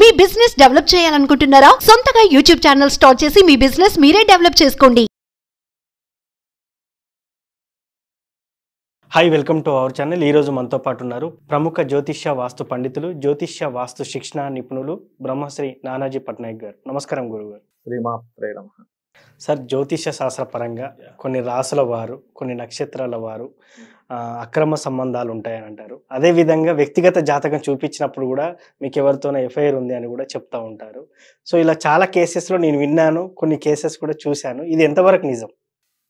మీ business develop చేయాలనుకుంటున్నారా సొంతగా YouTube channel start చేసి మీ బిజినెస్ మీరే డెవలప్ చేసుకోండి hi welcome to our channel ఈరోజు మనతో పాటు ఉన్నారు ప్రముఖ జ్యోతిష్య వాస్తు పండితులు జ్యోతిష్య వాస్తు శిక్షణ నిపుణులు బ్రహ్మశ్రీ నానాజీ పట్నాయక్ గారు నమస్కారం గురువు గారు సార్ జ్యోతిష శాస్త్రపరంగా కొన్ని రాసుల వారు కొన్ని నక్షత్రాల వారు అక్రమ సంబంధాలు ఉంటాయని అంటారు అదేవిధంగా వ్యక్తిగత జాతకం చూపించినప్పుడు కూడా మీకు ఎవరితోనో ఎఫ్ఐఆర్ ఉంది అని కూడా చెప్తూ ఉంటారు సో ఇలా చాలా కేసెస్లో నేను విన్నాను కొన్ని కేసెస్ కూడా చూశాను ఇది ఎంతవరకు నిజం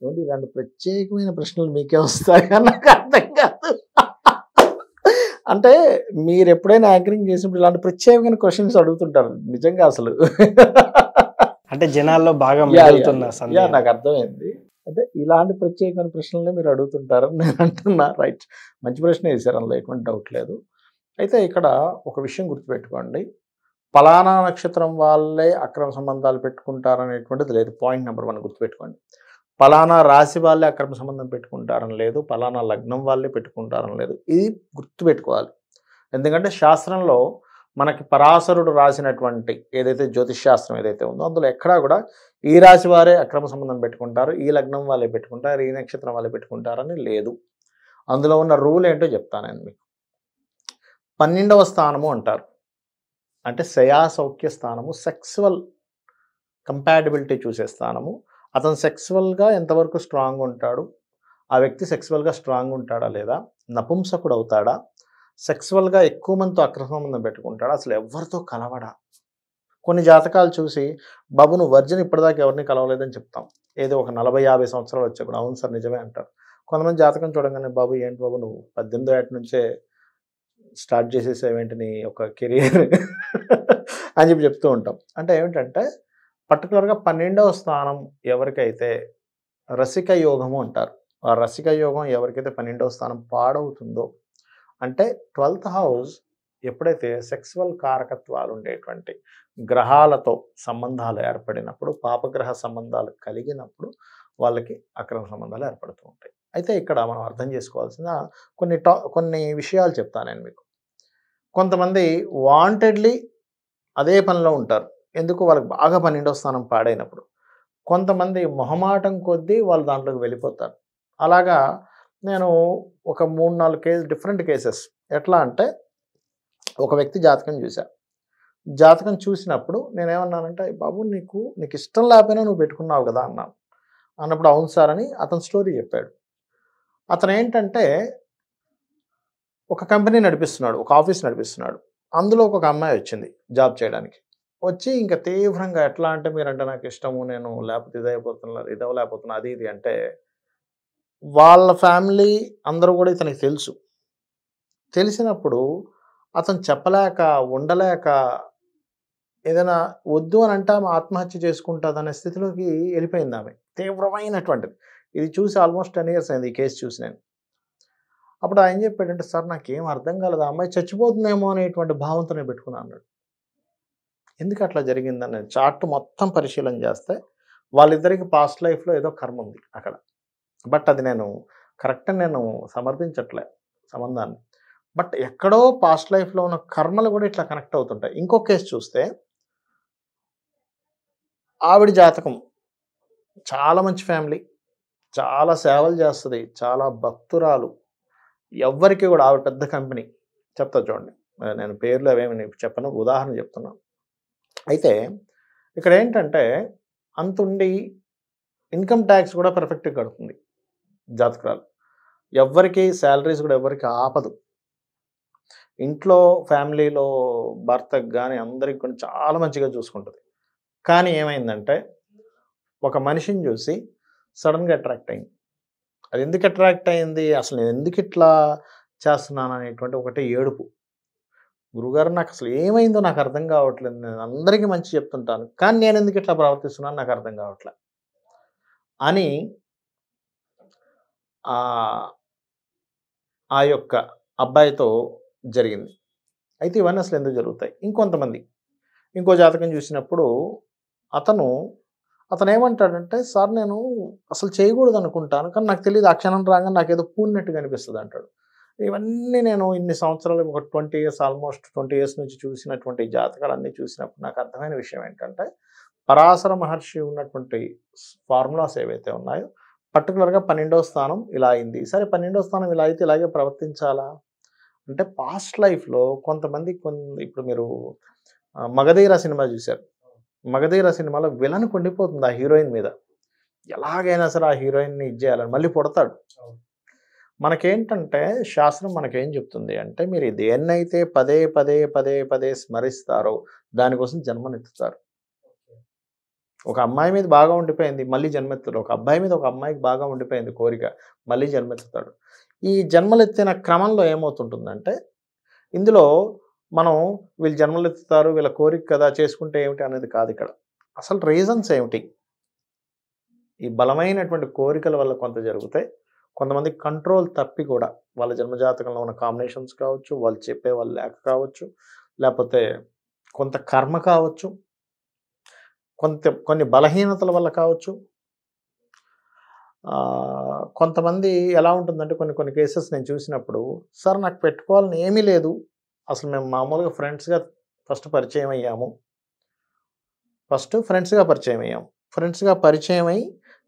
ఏమండి రెండు ప్రత్యేకమైన ప్రశ్నలు మీకే వస్తాయి నాకు అర్థం కాదు అంటే మీరు ఎప్పుడైనా యాంకరింగ్ చేసినప్పుడు ఇలాంటి ప్రత్యేకమైన క్వశ్చన్స్ అడుగుతుంటారు నిజంగా అసలు అంటే జనాల్లో బాగా మిగులుతున్నా నాకు అర్థమైంది అంటే ఇలాంటి ప్రత్యేకమైన ప్రశ్నలే మీరు అడుగుతుంటారు నేను అంటున్నా రైట్ మంచి ప్రశ్న వేశారు అందులో ఎటువంటి డౌట్ లేదు అయితే ఇక్కడ ఒక విషయం గుర్తుపెట్టుకోండి పలానా నక్షత్రం వాళ్ళే అక్రమ సంబంధాలు పెట్టుకుంటారనేటువంటిది లేదు పాయింట్ నెంబర్ వన్ గుర్తుపెట్టుకోండి పలానా రాశి వాళ్ళే అక్రమ సంబంధం పెట్టుకుంటారని లేదు పలానా లగ్నం వాళ్ళే పెట్టుకుంటారని లేదు ఇది గుర్తుపెట్టుకోవాలి ఎందుకంటే శాస్త్రంలో మనకి పరాశరుడు రాసినటువంటి ఏదైతే జ్యోతిష్శాస్త్రం ఏదైతే ఉందో అందులో ఎక్కడా కూడా ఈ రాశి వారే అక్రమ సంబంధం పెట్టుకుంటారు ఈ లగ్నం వాళ్ళే పెట్టుకుంటారు ఈ నక్షత్రం వాళ్ళే పెట్టుకుంటారని లేదు అందులో ఉన్న రూల్ ఏంటో చెప్తాను నేను మీకు పన్నెండవ స్థానము అంటారు అంటే శయాసౌఖ్య స్థానము సెక్సువల్ కంపాటబిలిటీ చూసే స్థానము అతను సెక్సువల్గా ఎంతవరకు స్ట్రాంగ్ ఉంటాడు ఆ వ్యక్తి సెక్సువల్గా స్ట్రాంగ్ ఉంటాడా లేదా నపుంసకుడు అవుతాడా సెక్సువల్గా ఎక్కువ మందితో అక్రమ సంబంధం పెట్టుకుంటాడు అసలు ఎవరితో కలవడా కొన్ని జాతకాలు చూసి బాబును వర్జన్ ఇప్పటిదాకా ఎవరిని కలవలేదని చెప్తాం ఏదో ఒక నలభై యాభై సంవత్సరాలు కూడా అవును సార్ నిజమే అంటారు కొంతమంది జాతకం చూడగానే బాబు ఏంటి బాబు నువ్వు పద్దెనిమిదో ఏట నుంచే స్టార్ట్ చేసేసేవేంటి నీ ఒక కెరియర్ అని చెప్పి చెప్తూ ఉంటాం అంటే ఏమిటంటే పర్టికులర్గా పన్నెండవ స్థానం ఎవరికైతే రసిక యోగము అంటారు ఆ రసిక యోగం ఎవరికైతే పన్నెండవ స్థానం పాడవుతుందో అంటే ట్వెల్త్ హౌస్ ఎప్పుడైతే సెక్సువల్ కారకత్వాలు ఉండేటువంటి గ్రహాలతో సంబంధాలు ఏర్పడినప్పుడు పాపగ్రహ సంబంధాలు కలిగినప్పుడు వాళ్ళకి అక్రమ సంబంధాలు ఏర్పడుతూ ఉంటాయి అయితే ఇక్కడ మనం అర్థం చేసుకోవాల్సిన కొన్ని టా కొన్ని విషయాలు చెప్తాను నేను మీకు కొంతమంది వాంటెడ్లీ అదే పనిలో ఉంటారు ఎందుకు వాళ్ళకి బాగా పన్నెండో స్థానం పాడైనప్పుడు కొంతమంది మొహమాటం కొద్దీ వాళ్ళు దాంట్లోకి వెళ్ళిపోతారు అలాగా నేను ఒక మూడు నాలుగు కేసు డిఫరెంట్ కేసెస్ ఎట్లా అంటే ఒక వ్యక్తి జాతకం చూశా జాతకం చూసినప్పుడు నేనేమన్నానంటే బాబు నీకు నీకు ఇష్టం లేకపోయినా నువ్వు పెట్టుకున్నావు కదా అన్నాను అన్నప్పుడు అవును సార్ అని అతని స్టోరీ చెప్పాడు అతను ఏంటంటే ఒక కంపెనీ నడిపిస్తున్నాడు ఒక ఆఫీస్ నడిపిస్తున్నాడు అందులో ఒక అమ్మాయి వచ్చింది జాబ్ చేయడానికి వచ్చి ఇంకా తీవ్రంగా ఎట్లా అంటే మీరంటే నాకు ఇష్టము నేను లేకపోతే ఇదైపోతున్నా ఇదవలేకపోతున్నా అది ఇది అంటే వాళ్ళ ఫ్యామిలీ అందరూ కూడా ఇతనికి తెలుసు తెలిసినప్పుడు అతను చెప్పలేక ఉండలేక ఏదైనా వద్దు అని అంటే ఆమె ఆత్మహత్య చేసుకుంటుంది అనే స్థితిలోకి వెళ్ళిపోయింది ఆమె తీవ్రమైనటువంటిది ఇది చూసి ఆల్మోస్ట్ టెన్ ఇయర్స్ అయింది ఈ కేసు చూసి నేను అప్పుడు ఆయన చెప్పాడంటే సార్ నాకేం అర్థం కాలేదు అమ్మాయి చచ్చిపోతుందేమో అనేటువంటి భావంతో నేను పెట్టుకున్నాను అన్నాడు ఎందుకు అట్లా జరిగిందని చార్ట్ మొత్తం పరిశీలన చేస్తే వాళ్ళిద్దరికి పాస్ట్ లైఫ్లో ఏదో కర్మ ఉంది అక్కడ బట్ అది నేను కరెక్ట్ నేను సమర్థించట్లే సంబంధాన్ని బట్ ఎక్కడో పాస్ట్ లైఫ్లో ఉన్న కర్మలు కూడా ఇట్లా కనెక్ట్ అవుతుంటాయి ఇంకో కేసు చూస్తే ఆవిడ జాతకం చాలా మంచి ఫ్యామిలీ చాలా సేవలు చేస్తుంది చాలా భక్తురాలు ఎవ్వరికి కూడా ఆవిడ పెద్ద కంపెనీ చెప్తా చూడండి నేను పేర్లు అవేమి చెప్పను ఉదాహరణ చెప్తున్నాను అయితే ఇక్కడ ఏంటంటే అంతుండి ఇన్కమ్ ట్యాక్స్ కూడా పర్ఫెక్ట్గా కడుతుంది జాతకురాలు ఎవరికి శాలరీస్ కూడా ఎవరికి ఆపదు ఇంట్లో ఫ్యామిలీలో భర్తకు కానీ అందరికి కూడా చాలా మంచిగా చూసుకుంటుంది కానీ ఏమైందంటే ఒక మనిషిని చూసి సడన్గా అట్రాక్ట్ అయింది అది ఎందుకు అట్రాక్ట్ అయింది అసలు నేను ఎందుకు ఇట్లా చేస్తున్నాను అనేటువంటి ఒకటే ఏడుపు గురుగారు నాకు అసలు ఏమైందో నాకు అర్థం కావట్లేదు నేను అందరికీ మంచి చెప్తుంటాను కానీ నేను ఎందుకు ఇట్లా ప్రవర్తిస్తున్నాను నాకు అర్థం కావట్లేదు అని ఆ యొక్క అబ్బాయితో జరిగింది అయితే ఇవన్నీ అసలు ఎందుకు జరుగుతాయి ఇంకొంతమంది ఇంకో జాతకం చూసినప్పుడు అతను అతను ఏమంటాడంటే సార్ నేను అసలు చేయకూడదు అనుకుంటాను కానీ నాకు తెలియదు ఆ క్షణం నాకు ఏదో పూర్ణినట్టుగా అనిపిస్తుంది అంటాడు ఇవన్నీ నేను ఇన్ని సంవత్సరాలు ఒక twenty years almost twenty years నుంచి చూసినటువంటి జాతకాలన్నీ చూసినప్పుడు నాకు అర్థమైన విషయం ఏంటంటే పరాశర మహర్షి ఉన్నటువంటి ఫార్ములాస్ ఏవైతే ఉన్నాయో పర్టికులర్గా పన్నెండవ స్థానం ఇలా అయింది సరే పన్నెండవ స్థానం ఇలా అయితే ఇలాగే ప్రవర్తించాలా అంటే పాస్ట్ లైఫ్లో కొంతమంది కొన్ని ఇప్పుడు మీరు మగధీర సినిమా చూశారు మగధీర సినిమాలో విలన్ కొండిపోతుంది ఆ హీరోయిన్ మీద ఎలాగైనా సరే ఆ హీరోయిన్ని ఇచ్చేయాలని మళ్ళీ పుడతాడు మనకేంటంటే శాస్త్రం మనకేం చెప్తుంది అంటే మీరు దేన్నైతే పదే పదే పదే పదే స్మరిస్తారో దానికోసం జన్మనెత్తుతారు ఒక అమ్మాయి మీద బాగా ఉండిపోయింది మళ్ళీ జన్మెత్తుతాడు ఒక అబ్బాయి మీద ఒక అమ్మాయికి బాగా ఉండిపోయింది కోరిక మళ్ళీ జన్మెత్తుతాడు ఈ జన్మలెత్తిన క్రమంలో ఏమవుతుంటుందంటే ఇందులో మనం వీళ్ళు జన్మలెత్తుతారు వీళ్ళ కోరిక కదా చేసుకుంటే ఏమిటి అనేది కాదు ఇక్కడ అసలు రీజన్స్ ఏమిటి ఈ బలమైనటువంటి కోరికల వల్ల కొంత జరుగుతాయి కొంతమంది కంట్రోల్ తప్పి కూడా వాళ్ళ జన్మజాతకంలో ఉన్న కాంబినేషన్స్ కావచ్చు వాళ్ళు చెప్పే వాళ్ళు లేక కావచ్చు లేకపోతే కొంత కర్మ కావచ్చు కొంత కొన్ని బలహీనతల వల్ల కావచ్చు కొంతమంది ఎలా ఉంటుందంటే కొన్ని కొన్ని కేసెస్ నేను చూసినప్పుడు సార్ నాకు పెట్టుకోవాలని ఏమీ లేదు అసలు మేము మామూలుగా ఫ్రెండ్స్గా ఫస్ట్ పరిచయం అయ్యాము ఫస్ట్ ఫ్రెండ్స్గా పరిచయం అయ్యాము ఫ్రెండ్స్గా పరిచయం అయ్యి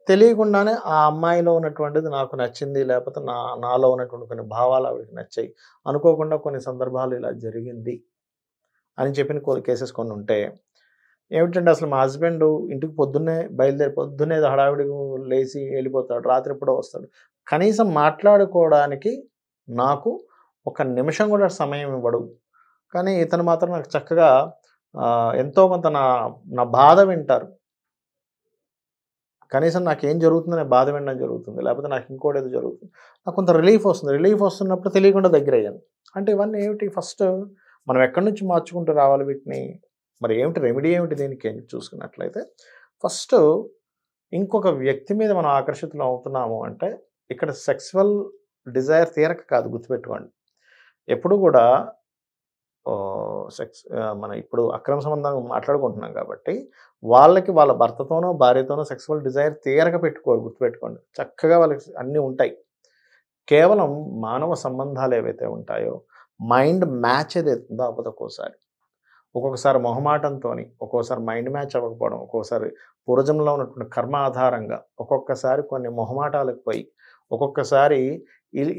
తెలియకుండానే ఆ అమ్మాయిలో ఉన్నటువంటిది నాకు నచ్చింది లేకపోతే నా నాలో ఉన్నటువంటి కొన్ని భావాలు ఆవిడకి నచ్చాయి అనుకోకుండా కొన్ని సందర్భాలు ఇలా జరిగింది అని చెప్పిన కేసెస్ కొన్ని ఉంటే ఏమిటంటే అసలు మా హస్బెండ్ ఇంటికి పొద్దున్నే బయలుదేరి పొద్దున్నే హడావిడి లేచి వెళ్ళిపోతాడు రాత్రి ఎప్పుడో వస్తాడు కనీసం మాట్లాడుకోవడానికి నాకు ఒక నిమిషం కూడా సమయం ఇవ్వడు కానీ ఇతను మాత్రం నాకు చక్కగా ఎంతో కొంత నా నా బాధ వింటారు కనీసం నాకు ఏం జరుగుతుందనే బాధ వినడం జరుగుతుంది లేకపోతే నాకు ఇంకోటి ఏదో జరుగుతుంది నాకు కొంత రిలీఫ్ వస్తుంది రిలీఫ్ వస్తున్నప్పుడు తెలియకుండా దగ్గర అయ్యాను అంటే ఇవన్నీ ఏమిటి ఫస్ట్ మనం ఎక్కడి నుంచి మార్చుకుంటూ రావాలి వీటిని మరి ఏమిటి రెమెడీ ఏమిటి దీనికి చూసుకున్నట్లయితే ఫస్ట్ ఇంకొక వ్యక్తి మీద మనం ఆకర్షితులు అవుతున్నాము అంటే ఇక్కడ సెక్సువల్ డిజైర్ తీరక కాదు గుర్తుపెట్టుకోండి ఎప్పుడు కూడా సెక్స్ మనం ఇప్పుడు అక్రమ సంబంధం మాట్లాడుకుంటున్నాం కాబట్టి వాళ్ళకి వాళ్ళ భర్తతోనో భార్యతోనో సెక్సువల్ డిజైర్ తీరక పెట్టుకోరు గుర్తుపెట్టుకోండి చక్కగా వాళ్ళకి అన్నీ ఉంటాయి కేవలం మానవ సంబంధాలు ఏవైతే ఉంటాయో మైండ్ మ్యాచ్ ఏదైతుందో అవ్వదు ఒక్కోసారి ఒక్కొక్కసారి మొహమాటంతో ఒక్కోసారి మైండ్ మ్యాచ్ అవ్వకపోవడం ఒక్కోసారి పూర్వజంలో ఉన్నటువంటి కర్మ ఆధారంగా ఒక్కొక్కసారి కొన్ని మొహమాటాలకు పోయి ఒక్కొక్కసారి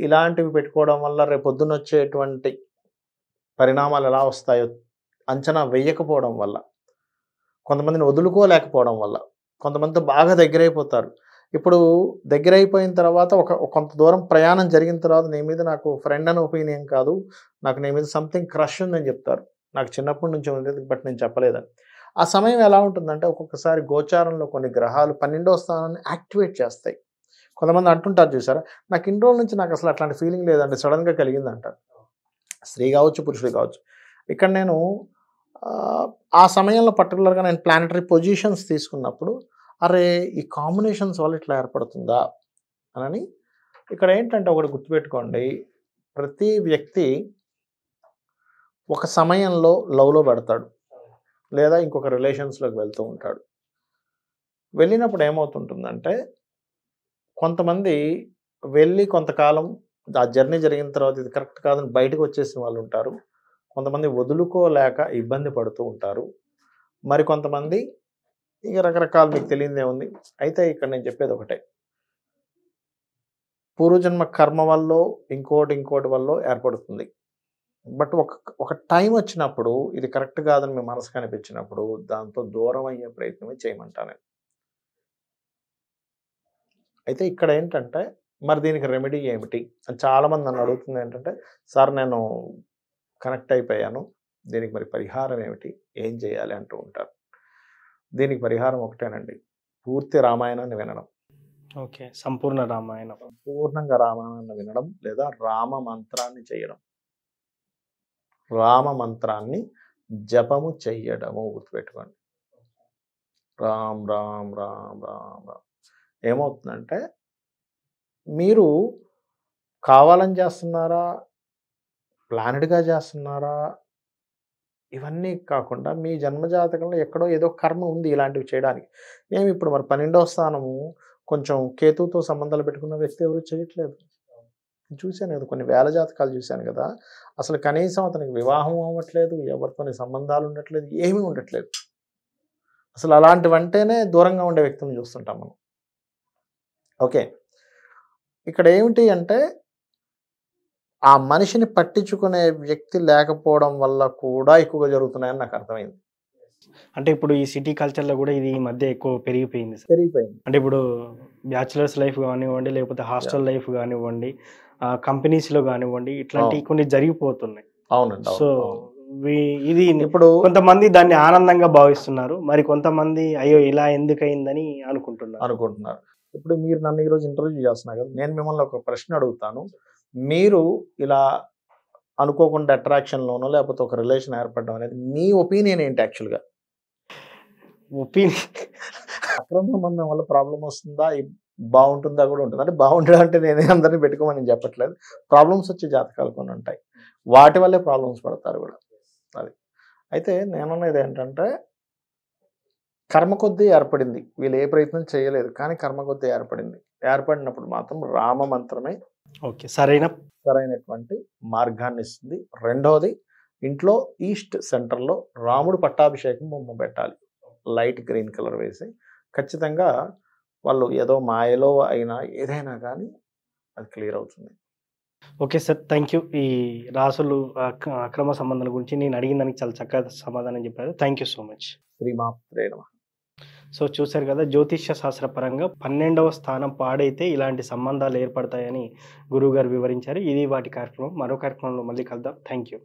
ఇలాంటివి పెట్టుకోవడం వల్ల రేపొద్దున వచ్చేటువంటి పరిణామాలు ఎలా వస్తాయో అంచనా వేయకపోవడం వల్ల కొంతమందిని వదులుకోలేకపోవడం వల్ల కొంతమందితో బాగా దగ్గరైపోతారు ఇప్పుడు దగ్గర అయిపోయిన తర్వాత ఒక కొంత దూరం ప్రయాణం జరిగిన తర్వాత నీ మీద నాకు ఫ్రెండ్ అని ఒపీనియన్ కాదు నాకు నీ మీద సంథింగ్ క్రష్ ఉందని చెప్తారు నాకు చిన్నప్పటి నుంచి ఉండేది బట్ నేను చెప్పలేదని ఆ సమయం ఎలా ఉంటుందంటే ఒక్కొక్కసారి గోచారంలో కొన్ని గ్రహాలు పన్నెండో స్థానాన్ని యాక్టివేట్ చేస్తాయి కొంతమంది అంటుంటారు చూసారా నాకు ఇన్ని రోజుల నుంచి నాకు అసలు అట్లాంటి ఫీలింగ్ లేదండి సడన్గా కలిగింది అంటారు స్త్రీ కావచ్చు పురుషుడు కావచ్చు ఇక్కడ నేను ఆ సమయంలో పర్టికులర్గా నేను ప్లానిటరీ పొజిషన్స్ తీసుకున్నప్పుడు అరే ఈ కాంబినేషన్స్ వల్ల ఇట్లా ఏర్పడుతుందా అని ఇక్కడ ఏంటంటే ఒకటి గుర్తుపెట్టుకోండి ప్రతి వ్యక్తి ఒక సమయంలో లవ్లో పెడతాడు లేదా ఇంకొక రిలేషన్స్లోకి వెళ్తూ ఉంటాడు వెళ్ళినప్పుడు ఏమవుతుంటుందంటే కొంతమంది వెళ్ళి కొంతకాలం ఆ జర్నీ జరిగిన తర్వాత ఇది కరెక్ట్ కాదని బయటకు వచ్చేసిన వాళ్ళు ఉంటారు కొంతమంది వదులుకోలేక ఇబ్బంది పడుతూ ఉంటారు మరి కొంతమంది ఇక రకరకాల మీకు తెలియదే ఉంది అయితే ఇక్కడ నేను చెప్పేది ఒకటే పూర్వజన్మ కర్మ వల్ల ఇంకోటి ఇంకోటి వల్ల ఏర్పడుతుంది బట్ ఒక ఒక టైం వచ్చినప్పుడు ఇది కరెక్ట్ కాదని మీ మనసుకు అనిపించినప్పుడు దాంతో దూరం అయ్యే ప్రయత్నమే చేయమంటాను అయితే ఇక్కడ ఏంటంటే మరి దీనికి రెమెడీ ఏమిటి అని చాలామంది నన్ను అడుగుతుంది ఏంటంటే సార్ నేను కనెక్ట్ అయిపోయాను దీనికి మరి పరిహారం ఏమిటి ఏం చేయాలి అంటూ ఉంటారు దీనికి పరిహారం ఒకటేనండి పూర్తి రామాయణాన్ని వినడం ఓకే సంపూర్ణ రామాయణం సంపూర్ణంగా రామాయణాన్ని వినడం లేదా రామ మంత్రాన్ని చేయడం రామ మంత్రాన్ని జపము చెయ్యడము గుర్తుపెట్టుకోండి రామ్ రామ్ రామ్ రామ్ రామ్ ఏమవుతుందంటే మీరు కావాలని చేస్తున్నారా ప్లానెడ్గా చేస్తున్నారా ఇవన్నీ కాకుండా మీ జన్మజాతకంలో ఎక్కడో ఏదో కర్మ ఉంది ఇలాంటివి చేయడానికి మేము ఇప్పుడు మరి పన్నెండవ స్థానము కొంచెం కేతువుతో సంబంధాలు పెట్టుకున్న వ్యక్తి ఎవరు చేయట్లేదు చూశాను కదా కొన్ని వేల జాతకాలు చూశాను కదా అసలు కనీసం అతనికి వివాహం అవ్వట్లేదు ఎవరితోని సంబంధాలు ఉండట్లేదు ఏమీ ఉండట్లేదు అసలు అలాంటివంటేనే దూరంగా ఉండే వ్యక్తులను చూస్తుంటాం మనం ఓకే ఇక్కడ ఏమిటి అంటే ఆ మనిషిని పట్టించుకునే వ్యక్తి లేకపోవడం వల్ల కూడా ఎక్కువగా జరుగుతున్నాయని నాకు అర్థమైంది అంటే ఇప్పుడు ఈ సిటీ కల్చర్లో కూడా ఇది ఈ మధ్య ఎక్కువ పెరిగిపోయింది పెరిగిపోయింది అంటే ఇప్పుడు బ్యాచులర్స్ లైఫ్ కానివ్వండి లేకపోతే హాస్టల్ లైఫ్ కానివ్వండి కంపెనీస్ లో కానివ్వండి ఇట్లాంటి కొన్ని జరిగిపోతున్నాయి అవును సో ఇది ఇప్పుడు కొంతమంది దాన్ని ఆనందంగా భావిస్తున్నారు మరి కొంతమంది అయ్యో ఇలా ఎందుకయిందని అనుకుంటున్నారు అనుకుంటున్నారు ఇప్పుడు మీరు నన్ను ఈరోజు ఇంటర్వ్యూ చేస్తున్నారు కదా నేను మిమ్మల్ని ఒక ప్రశ్న అడుగుతాను మీరు ఇలా అనుకోకుండా అట్రాక్షన్లోనో లేకపోతే ఒక రిలేషన్ ఏర్పడడం అనేది మీ ఒపీనియన్ ఏంటి యాక్చువల్గా ఒపీనియన్ అక్రమ సంబంధం వల్ల ప్రాబ్లం వస్తుందా బాగుంటుందా కూడా ఉంటుంది అంటే బాగుండడం అంటే నేనే అందరినీ పెట్టుకోమని చెప్పట్లేదు ప్రాబ్లమ్స్ వచ్చే జాతకాలు కొన్ని ఉంటాయి వాటి వల్లే ప్రాబ్లమ్స్ పడతారు కూడా అది అయితే నేనున్నది ఏంటంటే కర్మ కొద్దీ ఏర్పడింది వీళ్ళు ఏ ప్రయత్నం చేయలేదు కానీ కర్మ కొద్దీ ఏర్పడింది ఏర్పడినప్పుడు మాత్రం రామ మంత్రమే ఓకే సరైన సరైనటువంటి మార్గాన్ని ఇస్తుంది రెండవది ఇంట్లో ఈస్ట్ సెంటర్లో రాముడు పట్టాభిషేకం బొమ్మ పెట్టాలి లైట్ గ్రీన్ కలర్ వేసి ఖచ్చితంగా వాళ్ళు ఏదో మాయలో అయినా ఏదైనా కానీ అది క్లియర్ అవుతుంది ఓకే సార్ థ్యాంక్ యూ ఈ రాసులు అక్రమ సంబంధాల గురించి నేను అడిగిన దానికి చాలా చక్కగా సమాధానం చెప్పారు థ్యాంక్ యూ సో మచ్ శ్రీమాత్రే ప్రేమ సో చూశారు కదా జ్యోతిష్య శాస్త్ర పరంగా పన్నెండవ స్థానం పాడైతే ఇలాంటి సంబంధాలు ఏర్పడతాయని గురువుగారు వివరించారు ఇది వాటి కార్యక్రమం మరో కార్యక్రమంలో మళ్ళీ కలుద్దాం థ్యాంక్ యూ